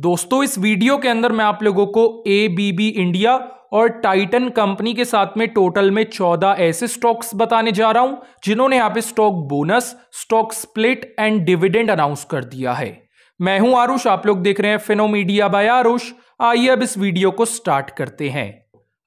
दोस्तों इस वीडियो के अंदर मैं आप लोगों को ए बी बी इंडिया और टाइटन कंपनी के साथ में टोटल में चौदह ऐसे स्टॉक्स बताने जा रहा हूं जिन्होंने यहाँ पे stock bonus stock split and dividend announce कर दिया है मैं हूं आरुष आप लोग देख रहे हैं फिनो मीडिया बाय आरुष आइए अब इस वीडियो को स्टार्ट करते हैं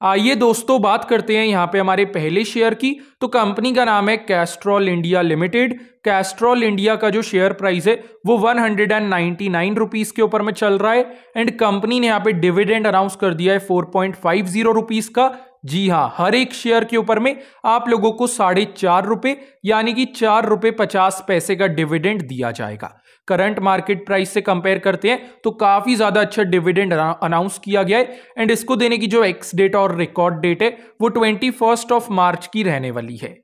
आइए दोस्तों बात करते हैं यहाँ पे हमारे पहले शेयर की तो कंपनी का नाम है Castrol India limited Castrol India का जो शेयर प्राइस है वो one hundred and ninety nine rupees के ऊपर में चल रहा है एंड कंपनी ने यहाँ पे डिविडेंड अनाउंस कर दिया है four point five zero rupees का जी हाँ हर एक शेयर के ऊपर में आप लोगों को साढ़े चार रुपए यानी कि चार रुपए पचास पैसे का डिविडेंड दिया जाएगा करंट मार्केट प्राइस से कंपेयर करते हैं तो काफ़ी ज़्यादा अच्छा डिविडेंड अनाउंस किया गया है एंड इसको देने की जो एक्स डेट और रिकॉर्ड डेट है वो ट्वेंटी फर्स्ट ऑफ मार्च की रहने वाली है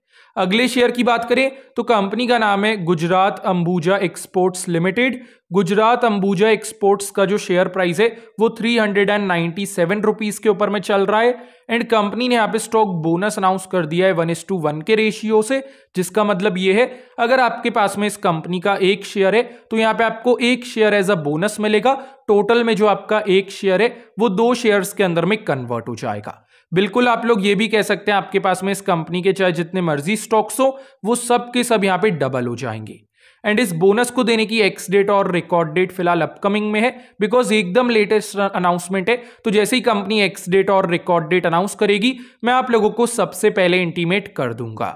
अगले शेयर की बात करें तो कंपनी का नाम है Gujarat Ambuja exports limited Gujarat Ambuja exports का जो शेयर प्राइस है वो three hundred and ninety seven rupees के ऊपर में चल रहा है एंड कंपनी ने यहाँ पे स्टॉक बोनस अनाउंस कर दिया है वन एस टू वन के रेशियो से जिसका मतलब ये है अगर आपके पास में इस कंपनी का एक शेयर है तो यहाँ पे आपको एक शेयर एज अ बोनस मिलेगा टोटल में जो आपका एक शेयर है वो दो शेयर्स के अंदर में कन्वर्ट हो जाएगा बिल्कुल आप लोग ये भी कह सकते हैं आपके पास में इस कंपनी के चाहे जितने मर्जी स्टॉक्स हो वो सब के सब यहाँ पे डबल हो जाएंगे एंड इस बोनस को देने की एक्स डेट और रिकॉर्ड डेट फिलहाल अपकमिंग में है बिकॉज एकदम लेटेस्ट अनाउंसमेंट है तो जैसे ही कंपनी एक्स डेट और रिकॉर्ड डेट अनाउंस करेगी मैं आप लोगों को सबसे पहले इंटीमेट कर दूंगा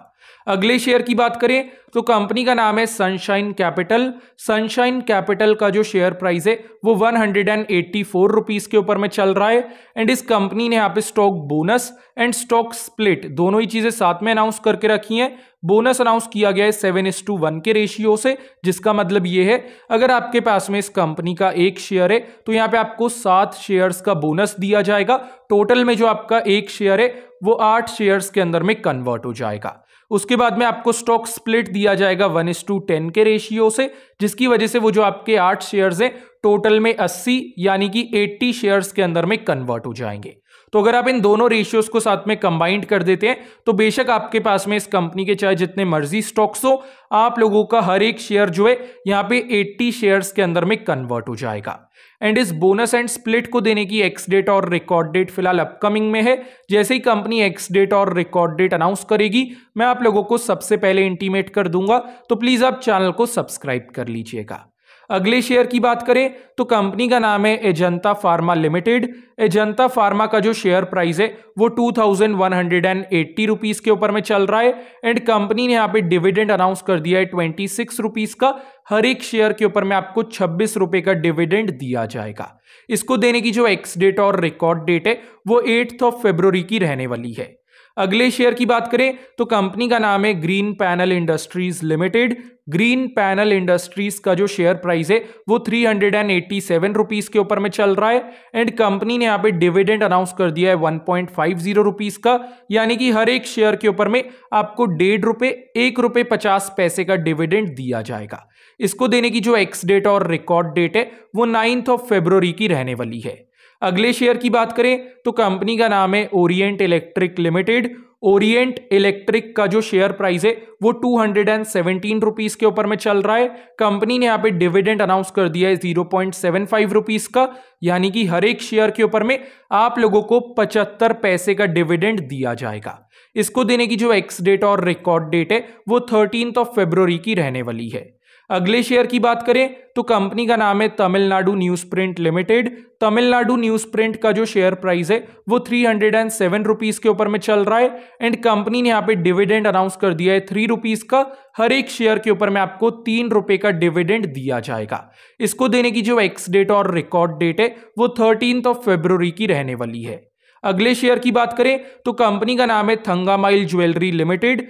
अगले शेयर की बात करें तो कंपनी का नाम है सनशाइन कैपिटल सनशाइन कैपिटल का जो शेयर प्राइस है वो one hundred and eighty four rupees के ऊपर में चल रहा है एंड इस कंपनी ने यहाँ पे stock bonus and stock split दोनों ही चीजें साथ में अनाउंस करके रखी हैं बोनस अनाउंस किया गया है सेवन इस टू वन के रेशियो से जिसका मतलब ये है अगर आपके पास में इस कंपनी का एक शेयर है तो यहाँ पे आपको सात शेयर्स का बोनस दिया जाएगा टोटल में जो आपका एक शेयर है वो आठ शेयर्स के अंदर में कन्वर्ट हो जाएगा उसके बाद में आपको स्टॉक स्प्लिट दिया जाएगा वन इस टू टेन के रेशियो से जिसकी वजह से वो जो आपके आठ शेयर्स हैं टोटल में अस्सी यानी कि एट्टी शेयर्स के अंदर में कन्वर्ट हो जाएंगे तो अगर आप इन दोनों रेशियोज को साथ में कंबाइंड कर देते हैं तो बेशक आपके पास में इस कंपनी के चाहे जितने मर्जी स्टॉक्स हो आप लोगों का हर एक शेयर जो है यहाँ पे 80 शेयर्स के अंदर में कन्वर्ट हो जाएगा एंड इस बोनस एंड स्प्लिट को देने की एक्स डेट और रिकॉर्ड डेट फिलहाल अपकमिंग में है जैसे ही कंपनी एक्स डेट और रिकॉर्ड डेट अनाउंस करेगी मैं आप लोगों को सबसे पहले इंटीमेट कर दूंगा तो प्लीज आप चैनल को सब्सक्राइब कर लीजिएगा अगले शेयर की बात करें तो कंपनी का नाम है Ajanta pharma limited Ajanta pharma का जो शेयर प्राइस है वो two thousand one hundred and eighty rupees के ऊपर में चल रहा है एंड कंपनी ने यहाँ पे डिविडेंड अनाउंस कर दिया है ट्वेंटी सिक्स रुपीज का हर एक शेयर के ऊपर में आपको छब्बीस रुपए का डिविडेंड दिया जाएगा इसको देने की जो एक्स डेट और रिकॉर्ड डेट है वो एट्थ ऑफ फेब्रवरी की रहने वाली है अगले शेयर की बात करें तो कंपनी का नाम है Green Panel Industries Limited Green Panel Industries का जो शेयर प्राइस है वो three hundred and eighty seven rupees के ऊपर में चल रहा है एंड कंपनी ने यहाँ पे डिविडेंड अनाउंस कर दिया है one point five zero rupees का यानी कि हर एक शेयर के ऊपर में आपको डेढ़ रुपए एक रुपए पचास पैसे का डिविडेंड दिया जाएगा इसको देने की जो एक्स डेट और रिकॉर्ड डेट है वो नाइन्थ ऑफ फेब्रवरी की रहने वाली है अगले शेयर की बात करें तो कंपनी का नाम है Orient Electric Limited Orient Electric का जो शेयर प्राइस है वो two hundred and seventeen rupees के ऊपर में चल रहा है कंपनी ने यहाँ पे डिविडेंड अनाउंस कर दिया है zero point seven five rupees का यानी कि हर एक शेयर के ऊपर में आप लोगों को पचहत्तर पैसे का डिविडेंड दिया जाएगा इसको देने की जो एक्स डेट और रिकॉर्ड डेट है वो थर्टीन ऑफ फेब्रवरी की रहने वाली है अगले शेयर की बात करें तो कंपनी का नाम है Tamil Nadu Newsprint Limited Tamil Nadu Newsprint का जो शेयर प्राइस है वो three hundred and seven rupees के ऊपर में चल रहा है एंड कंपनी ने यहाँ पे डिविडेंड अनाउंस कर दिया है थ्री रुपीज का हर एक शेयर के ऊपर में आपको तीन रुपए का डिविडेंड दिया जाएगा इसको देने की जो एक्स डेट और रिकॉर्ड डेट है वो थर्टीन ऑफ फेब्रवरी की रहने वाली है अगले शेयर की बात करें तो कंपनी का नाम है Thangamayil Jewellery Limited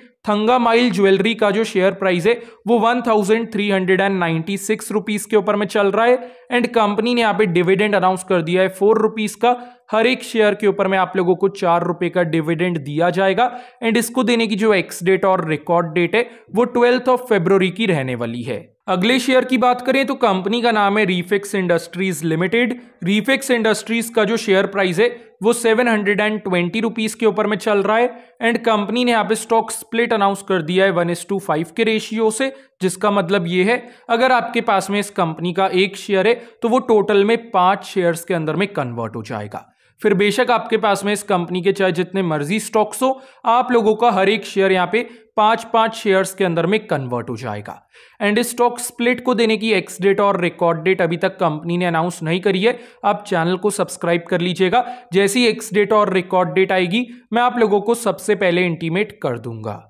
Mayil Jewellery का जो शेयर प्राइस है वो one thousand three hundred and ninety six rupees के ऊपर में चल रहा है एंड कंपनी ने यहाँ पे डिविडेंड अनाउंस कर दिया है फोर रुपीज का हर एक शेयर के ऊपर में आप लोगों को चार रुपए का डिविडेंड दिया जाएगा एंड इसको देने की जो एक्स डेट और रिकॉर्ड डेट है वो ट्वेल्थ ऑफ फेब्रवरी की रहने वाली है अगले शेयर की बात करें तो कंपनी का नाम है Refex Industries Limited Refex Industries का जो शेयर प्राइस है वो seven hundred and twenty rupees के ऊपर में चल रहा है एंड कंपनी ने यहाँ पे स्टॉक स्प्लिट अनाउंस कर दिया है वन एस टू फाइव के रेशियो से जिसका मतलब ये है अगर आपके पास में इस कंपनी का एक शेयर है तो वो टोटल में पांच शेयर्स के अंदर में कन्वर्ट हो जाएगा फिर बेशक आपके पास में इस कंपनी के चाहे जितने मर्जी स्टॉक्स हो आप लोगों का हर एक शेयर यहाँ पे पांच पांच शेयर्स के अंदर में कन्वर्ट हो जाएगा एंड इस स्टॉक स्प्लिट को देने की एक्स डेट और रिकॉर्ड डेट अभी तक कंपनी ने अनाउंस नहीं करी है आप चैनल को सब्सक्राइब कर लीजिएगा जैसी एक्स डेट और रिकॉर्ड डेट आएगी मैं आप लोगों को सबसे पहले इंटीमेट कर दूंगा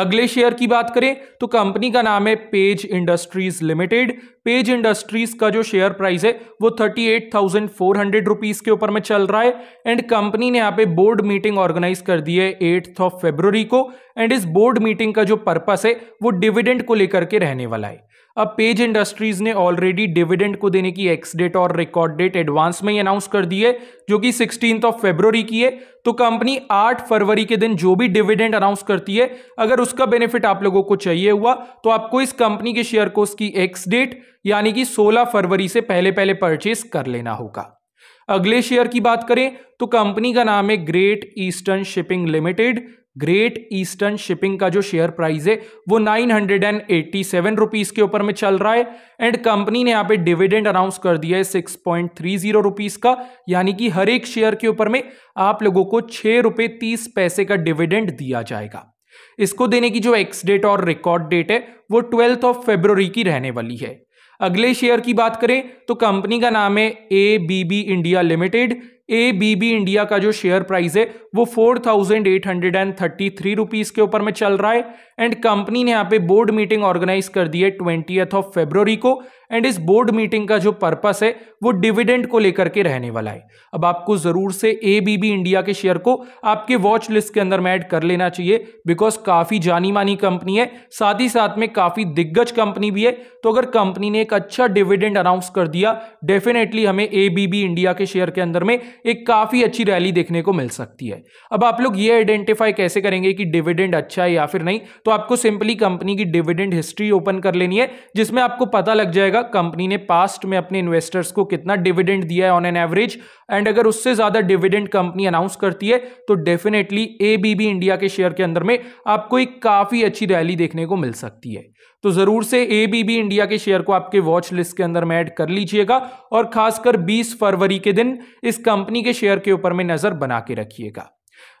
अगले शेयर की बात करें तो कंपनी का नाम है Page Industries Limited Page Industries का जो शेयर प्राइस है वो thirty eight thousand four hundred rupees के ऊपर में चल रहा है एंड कंपनी ने यहाँ पे बोर्ड मीटिंग ऑर्गेनाइज कर दी है एट्थ ऑफ फेब्रवरी को एंड इस बोर्ड मीटिंग का जो पर्पस है वो डिविडेंड को लेकर के रहने वाला है अब पेज इंडस्ट्रीज ने ऑलरेडी डिविडेंड को देने की एक्स डेट और रिकॉर्ड डेट एडवांस में ही अनाउंस कर दी है जो कि सिक्सटीन ऑफ फेब्रवरी की है तो कंपनी 8 फरवरी के दिन जो भी डिविडेंड अनाउंस करती है अगर उसका बेनिफिट आप लोगों को चाहिए हुआ तो आपको इस कंपनी के शेयर को उसकी एक्स डेट यानी कि 16 फरवरी से पहले पहले परचेस कर लेना होगा अगले शेयर की बात करें तो कंपनी का नाम है Great Eastern Shipping Limited Great Eastern Shipping का जो शेयर प्राइस है वो nine hundred and eighty seven rupees के ऊपर में चल रहा है एंड कंपनी ने यहाँ पे डिविडेंड अनाउंस कर दिया है six point three zero rupees का यानी कि हर एक शेयर के ऊपर में आप लोगों को छह रुपए तीस पैसे का डिविडेंड दिया जाएगा इसको देने की जो एक्स डेट और रिकॉर्ड डेट है वो ट्वेल्थ ऑफ फेब्रवरी की रहने वाली है अगले शेयर की बात करें तो कंपनी का नाम है A B B India limited A B B India का जो शेयर प्राइस है वो four thousand eight hundred and thirty three rupees के ऊपर में चल रहा है एंड कंपनी ने यहाँ पे बोर्ड मीटिंग ऑर्गेनाइज कर दी है ट्वेंटी ऑफ फेब्रवरी को एंड इस बोर्ड मीटिंग का जो पर्पस है वो डिविडेंड को लेकर के रहने वाला है अब आपको जरूर से एबीबी इंडिया के शेयर को आपके वॉच लिस्ट के अंदर में ऐड कर लेना चाहिए बिकॉज काफी जानी मानी कंपनी है साथ ही साथ में काफी दिग्गज कंपनी भी है तो अगर कंपनी ने एक अच्छा डिविडेंड अनाउंस कर दिया डेफिनेटली हमें एबीबी इंडिया के शेयर के अंदर में एक काफी अच्छी रैली देखने को मिल सकती है अब आप लोग ये आइडेंटिफाई कैसे करेंगे कि डिविडेंड अच्छा है या फिर नहीं तो आपको सिंपली कंपनी की डिविडेंड हिस्ट्री ओपन कर लेनी है जिसमें आपको पता लग जाएगा जाएगा कंपनी ने पास्ट में अपने इन्वेस्टर्स को कितना डिविडेंड दिया है ऑन एन एवरेज एंड अगर उससे ज्यादा डिविडेंड कंपनी अनाउंस करती है तो डेफिनेटली एबीबी इंडिया के शेयर के अंदर में आपको एक काफी अच्छी रैली देखने को मिल सकती है तो जरूर से एबीबी इंडिया के शेयर को आपके वॉच लिस्ट के अंदर में ऐड कर लीजिएगा और खासकर 20 फरवरी के दिन इस कंपनी के शेयर के ऊपर में नजर बना के रखिएगा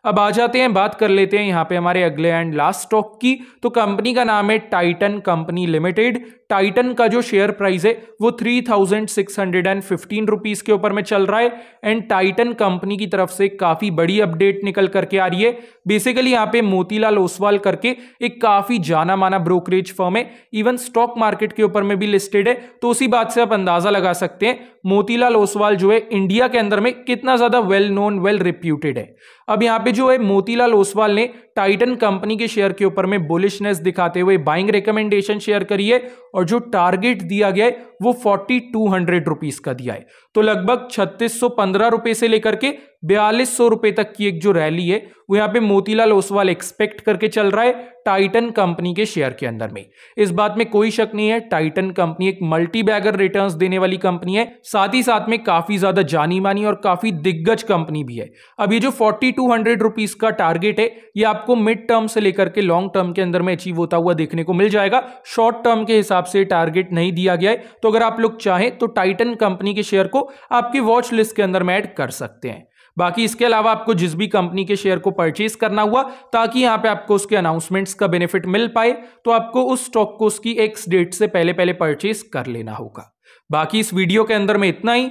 अब आ जाते हैं बात कर लेते हैं यहाँ पे हमारे अगले एंड लास्ट स्टॉक की तो कंपनी का नाम है टाइटन कंपनी लिमिटेड टाइटन का जो शेयर प्राइस है वो three thousand six hundred and fifteen rupees के ऊपर में चल रहा है एंड टाइटन कंपनी की तरफ से काफी बड़ी अपडेट निकल करके आ रही है बेसिकली यहाँ पे मोतीलाल ओसवाल करके एक काफी जाना माना ब्रोकरेज फर्म है इवन स्टॉक मार्केट के ऊपर में भी लिस्टेड है तो उसी बात से आप अंदाजा लगा सकते हैं मोतीलाल ओसवाल जो है इंडिया के अंदर में कितना ज्यादा वेल नोन वेल रिप्यूटेड है अब यहाँ पे जो है मोतीलाल ओसवाल ने टाइटन कंपनी के शेयर के ऊपर में बुलिशनेस दिखाते हुए बाइंग रिकमेंडेशन शेयर करी है और जो टारगेट दिया गया है वो फोर्टी टू हंड्रेड रुपीज का दिया है तो लगभग छत्तीस सौ पंद्रह रुपए से लेकर के बयालीस सौ रुपए तक की एक जो रैली है वो यहाँ पे मोतीलाल ओसवाल एक्सपेक्ट करके चल रहा है टाइटन कंपनी के शेयर के अंदर में इस बात में कोई शक नहीं है टाइटन कंपनी एक मल्टी बैगर रिटर्न देने वाली कंपनी है साथ ही साथ में काफी ज्यादा जानी मानी और काफी दिग्गज कंपनी भी है अब ये जो फोर्टी टू हंड्रेड रुपीज का टारगेट है ये आपको मिड टर्म से लेकर के लॉन्ग टर्म के अंदर में अचीव होता हुआ देखने को मिल जाएगा शॉर्ट टर्म के हिसाब से टारगेट नहीं दिया गया है तो अगर आप लोग चाहें तो टाइटन कंपनी के शेयर को आपकी वॉच लिस्ट के अंदर में एड कर सकते हैं बाकी इसके अलावा आपको जिस भी कंपनी के शेयर को परचेज करना हुआ ताकि यहाँ पे आपको उसके अनाउंसमेंट्स का बेनिफिट मिल पाए तो आपको उस स्टॉक को उसकी एक्स डेट से पहले पहले परचेज कर लेना होगा बाकी इस वीडियो के अंदर में इतना ही